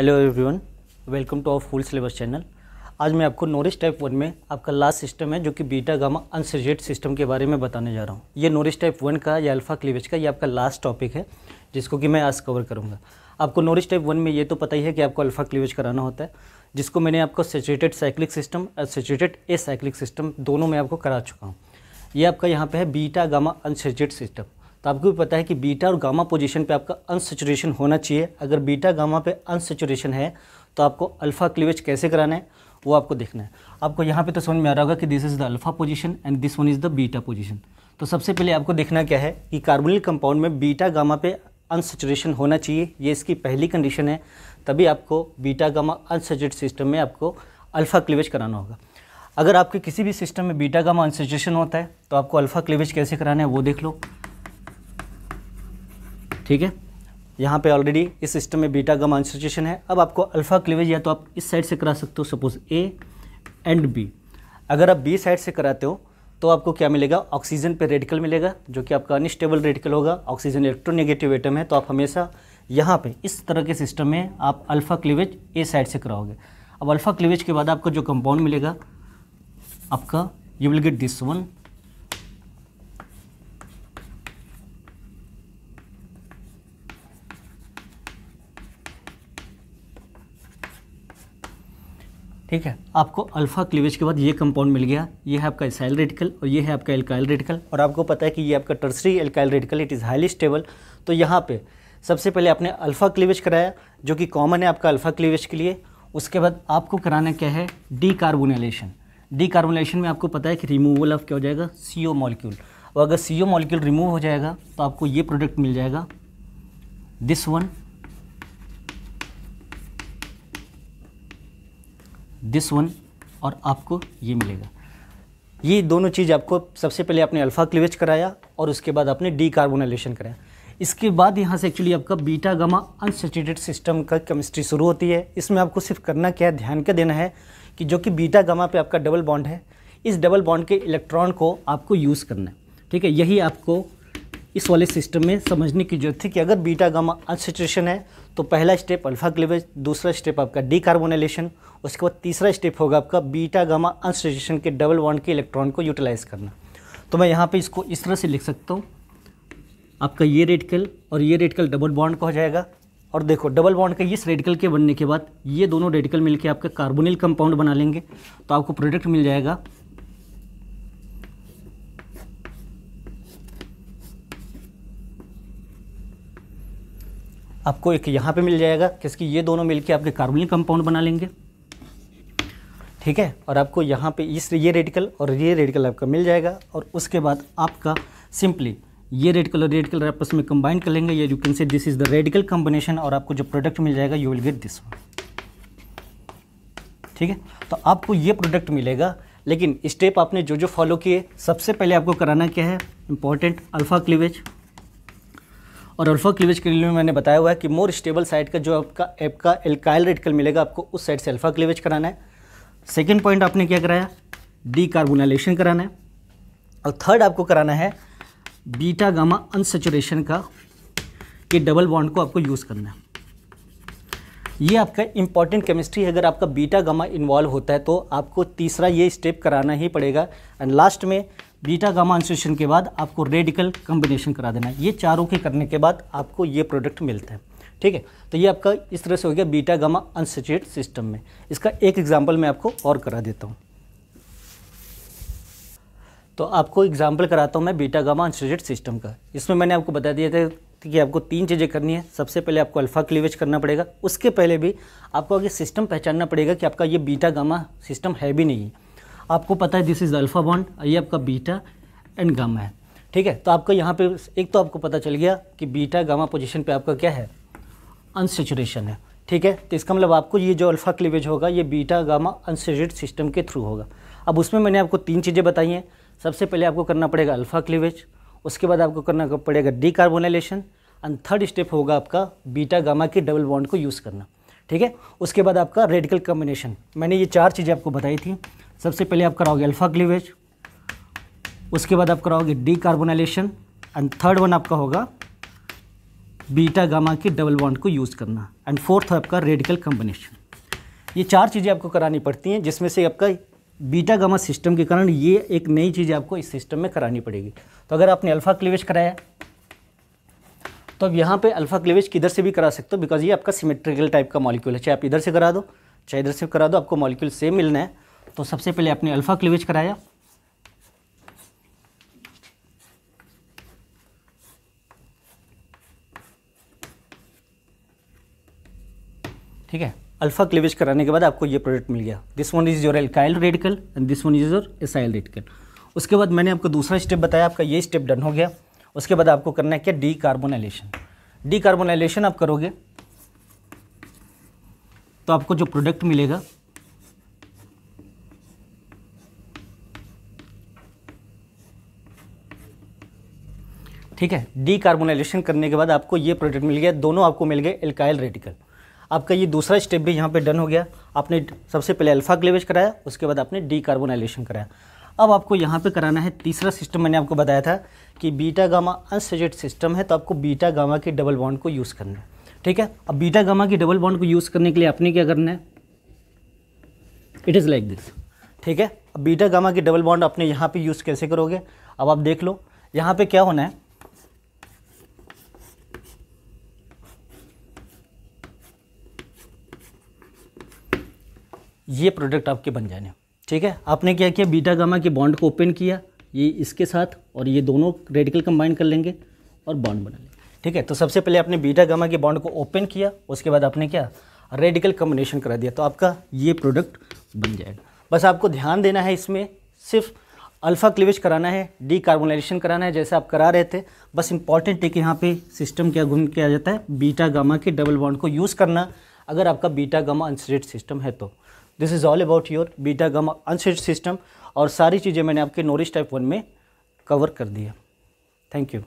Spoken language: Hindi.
hello everyone welcome to our full syllabus channel आज मैं आपको नोरिस टाइप वन में आपका लास्ट सिस्टम है जो कि बीटा गामा अनसर्जेट सिस्टम के बारे में बताने जा रहा हूँ ये नोरिस टाइप वन का या अल्फा क्लीवेज का ये आपका लास्ट टॉपिक है जिसको कि मैं आज कवर करूँगा आपको नोरिस टाइप वन में ये तो पता ही है कि आपको अल्फा क्लीवेज कराना होता है जिसको मैंने आपको सेचुरेटेड साइक्लिक सिस्टम और सेचुरेटेड ए साइक्लिक सिस्टम दोनों में आपको करा चुका हूँ ये आपका यहाँ पर है बीटा गामा अनसर्जेट सिस्टम तो आपको भी पता है कि बीटा और गामा पोजीशन पे आपका अनसेचुरेशन होना चाहिए अगर बीटा गामा पे अनसेचुरेशन है तो आपको अल्फ़ा क्लीवेज कैसे कराना है वो आपको देखना है आपको यहाँ पे तो समझ में आ रहा होगा कि this is the alpha position and this one is the beta position तो सबसे पहले आपको देखना क्या है कि कार्बोनिल कंपाउंड में बीटा गामा पे अनसेचुरेशन होना चाहिए ये इसकी पहली कंडीशन है तभी आपको बीटा गामा अनसेचुरेट सिस्टम में आपको अल्फ़ा क्लीवेज कराना होगा अगर आपके किसी भी सिस्टम में बीटा गामा अनसेचुरेशन होता है तो आपको अल्फ़ा क्लीवेज कैसे कराना है वो देख लो ठीक है यहाँ पे ऑलरेडी इस सिस्टम में बीटा का अनसचुएशन है अब आपको अल्फ़ा क्लीवेज या तो आप इस साइड से करा सकते हो सपोज ए एंड बी अगर आप बी साइड से कराते हो तो आपको क्या मिलेगा ऑक्सीजन पे रेडिकल मिलेगा जो कि आपका अनस्टेबल रेडिकल होगा ऑक्सीजन इलेक्ट्रोनेगेटिव एटम है तो आप हमेशा यहाँ पे इस तरह के सिस्टम में आप अल्फ़ा क्लीवेज ए साइड से कराओगे अब अल्फ़ा क्लीवेज के बाद आपको जो कंपाउंड मिलेगा आपका you will get this one ठीक है आपको अल्फा क्लीवेज के बाद ये कंपाउंड मिल गया ये है आपका इसाइल रेडिकल और ये है आपका एल्काइल रेडिकल और आपको पता है कि ये आपका tertiary alkyl radical it is highly stable तो यहाँ पे सबसे पहले आपने अल्फ़ा क्लीवेज कराया जो कि कॉमन है आपका अल्फ़ा क्लीवेज के लिए उसके बाद आपको कराना क्या है डी कार्बोनेशन डी कार्बोनेशन में आपको पता है कि रिमूवल ऑफ क्या हो जाएगा सी ओ मॉलिक्यूल और अगर सी ओ मॉलिक्यूल रिमूव हो जाएगा तो आपको ये प्रोडक्ट मिल जाएगा दिस वन दिस वन और आपको ये मिलेगा ये दोनों चीज़ आपको सबसे पहले आपने अल्फ़ा क्लिवेज कराया और उसके बाद आपने डी कार्बोनाइलेशन कराया इसके बाद यहाँ से एक्चुअली आपका बीटा गमा अनसेचुरेटेड सिस्टम का केमिस्ट्री शुरू होती है इसमें आपको सिर्फ करना क्या है ध्यान क्या देना है कि जो कि बीटा गमा पे आपका डबल बॉन्ड है इस डबल बॉन्ड के इलेक्ट्रॉन को आपको यूज़ करना है ठीक है यही आपको इस वाले सिस्टम में समझने की जरूरत थी कि अगर बीटा गामा अनसेचुरेशन है तो पहला स्टेप अल्फा क्लिवेज दूसरा स्टेप आपका डीकार्बोनाइलेशन उसके बाद तीसरा स्टेप होगा आपका बीटा गामा अनसेचुरेशन के डबल बॉन्ड के इलेक्ट्रॉन को यूटिलाइज करना तो मैं यहाँ पर इसको इस तरह से लिख सकता हूँ आपका ये रेडिकल और ये रेडिकल डबल बॉन्ड का हो जाएगा और देखो डबल बॉन्ड का इस रेडिकल के बनने के बाद ये दोनों रेडिकल मिलके आपका कार्बोनिल कंपाउंड बना लेंगे तो आपको प्रोडक्ट मिल जाएगा आपको एक यहाँ पे मिल जाएगा किसकी ये दोनों मिलके आपके कार्बोनिल कंपाउंड बना लेंगे ठीक है और आपको यहाँ पे इस ये रेडिकल और ये रेडिकल आपका मिल जाएगा और उसके बाद आपका सिंपली ये रेड कलर रेड कलर आपस में कंबाइन कर लेंगे ये you can say this is the radical combination और आपको जो प्रोडक्ट मिल जाएगा you will get this one ठीक है तो आपको ये प्रोडक्ट मिलेगा लेकिन स्टेप आपने जो जो फॉलो किए सबसे पहले आपको कराना क्या है इंपॉर्टेंट अल्फ़ा क्लीवेज और अल्फा क्लीवेज के लिए मैंने बताया हुआ है कि मोर स्टेबल साइड का जो आपका एप का एल्काइल रेडिकल मिलेगा आपको उस साइड से अल्फा क्लीवेज कराना है सेकेंड पॉइंट आपने क्या कराया डी कार्बोनाइलेशन कराना है और थर्ड आपको कराना है बीटा गामा अनसेचुरेशन का ये डबल बॉन्ड को आपको यूज़ करना है ये आपका इंपॉर्टेंट केमिस्ट्री है अगर आपका बीटा गामा इन्वॉल्व होता है तो आपको तीसरा ये स्टेप कराना ही पड़ेगा एंड लास्ट में बीटा गामा इंसुलेशन के बाद आपको रेडिकल कम्बिनेशन करा देना है ये चारों के करने के बाद आपको ये प्रोडक्ट मिलता है ठीक है तो ये आपका इस तरह से हो गया बीटा गामा अनसेचुरेट सिस्टम में इसका एक एग्जाम्पल मैं आपको और करा देता हूँ तो आपको एग्जाम्पल कराता हूँ मैं बीटा गामा अनसेचुरेट सिस्टम का इसमें मैंने आपको बता दिया था कि आपको तीन चीज़ें करनी है सबसे पहले आपको अल्फ़ा क्लीवेज करना पड़ेगा उसके पहले भी आपको आगे सिस्टम पहचानना पड़ेगा कि आपका ये बीटा गामा सिस्टम है भी नहीं है आपको पता है दिस इज अल्फा बॉन्ड ये आपका बीटा एंड गामा है ठीक है तो आपको यहाँ पे एक तो आपको पता चल गया कि बीटा गामा पोजीशन पे आपका क्या है अनसेचुरेशन है ठीक है तो इसका मतलब आपको ये जो अल्फ़ा क्लीवेज होगा ये बीटा गामा अनसेचुरेट सिस्टम के थ्रू होगा अब उसमें मैंने आपको तीन चीज़ें बताई हैं सबसे पहले आपको करना पड़ेगा अल्फ़ा क्लीवेज उसके बाद आपको करना पड़ेगा decarbonylation and third step होगा आपका बीटा गामा के डबल बॉन्ड को यूज़ करना ठीक है उसके बाद आपका रेडिकल कम्बिनेशन मैंने ये चार चीज़ें आपको बताई थी सबसे पहले आप कराओगे अल्फा क्लीवेज उसके बाद आप कराओगे decarbonylation and third one आपका होगा बीटा गामा की डबल बॉन्ड को यूज़ करना एंड फोर्थ आपका रेडिकल कम्बिनेशन ये चार चीज़ें आपको करानी पड़ती हैं जिसमें से आपका बीटा गामा सिस्टम के कारण ये एक नई चीज़ आपको इस सिस्टम में करानी पड़ेगी तो अगर आपने अल्फ़ा क्लीवेज कराया तो अब यहाँ पे अल्फ़ा क्लीवेज किधर से भी करा सकते हो बिकॉज ये आपका सिमेट्रिकल टाइप का मॉलिक्यूल है चाहे आप इधर से करा दो चाहे इधर से करा दो आपको मॉलिक्यूल सेम मिलना है तो सबसे पहले आपने अल्फ़ा क्लीवेज कराया ठीक है अल्फा क्लीवेज कराने के बाद आपको ये प्रोडक्ट मिल गया this one is your alkyl radical and this one is your acyl radical उसके बाद मैंने आपको दूसरा स्टेप बताया आपका ये स्टेप डन हो गया उसके बाद आपको करना है क्या डी कार्बोनाइलेशन डी कार्बोनाइलेशन आप करोगे तो आपको जो प्रोडक्ट मिलेगा ठीक है डी कार्बोनाइजेशन करने के बाद आपको ये प्रोडक्ट मिल गया दोनों आपको मिल गए एल्काइल रेडिकल आपका ये दूसरा स्टेप भी यहाँ पे डन हो गया आपने सबसे पहले अल्फा क्लेवेज कराया उसके बाद आपने डी कार्बोनाइजेशन कराया अब आपको यहाँ पे कराना है तीसरा सिस्टम मैंने आपको बताया था कि बीटा गामा अनसेजेड सिस्टम है तो आपको बीटा गामा के डबल बॉन्ड को यूज़ करना है ठीक है अब बीटा गामा के डबल बॉन्ड को यूज़ करने के लिए आपने क्या करना है इट इज़ लाइक दिस ठीक है अब बीटा गामा के डबल बॉन्ड आपने यहाँ पर यूज़ कैसे करोगे अब आप देख लो यहाँ पर क्या होना है ये प्रोडक्ट आपके बन जाने ठीक है आपने क्या किया बीटा गामा के बॉन्ड को ओपन किया ये इसके साथ और ये दोनों रेडिकल कंबाइन कर लेंगे और बॉन्ड बना लेंगे ठीक है तो सबसे पहले आपने बीटा गामा के बॉन्ड को ओपन किया उसके बाद आपने क्या रेडिकल कम्बिनेशन करा दिया तो आपका ये प्रोडक्ट बन जाएगा बस आपको ध्यान देना है इसमें सिर्फ अल्फ़ा क्लिवेज कराना है डी कार्बोनाइजेशन कराना है जैसे आप करा रहे थे बस इंपॉर्टेंट है कि यहाँ पे सिस्टम क्या घूम किया जाता है बीटा गामा के डबल बॉन्ड को यूज़ करना अगर आपका बीटा गामा अनस्टेट सिस्टम है तो this is all about your beta gamma unsaturated system और सारी चीज़ें मैंने आपके नोरिश टाइप वन में कवर कर दिया थैंक यू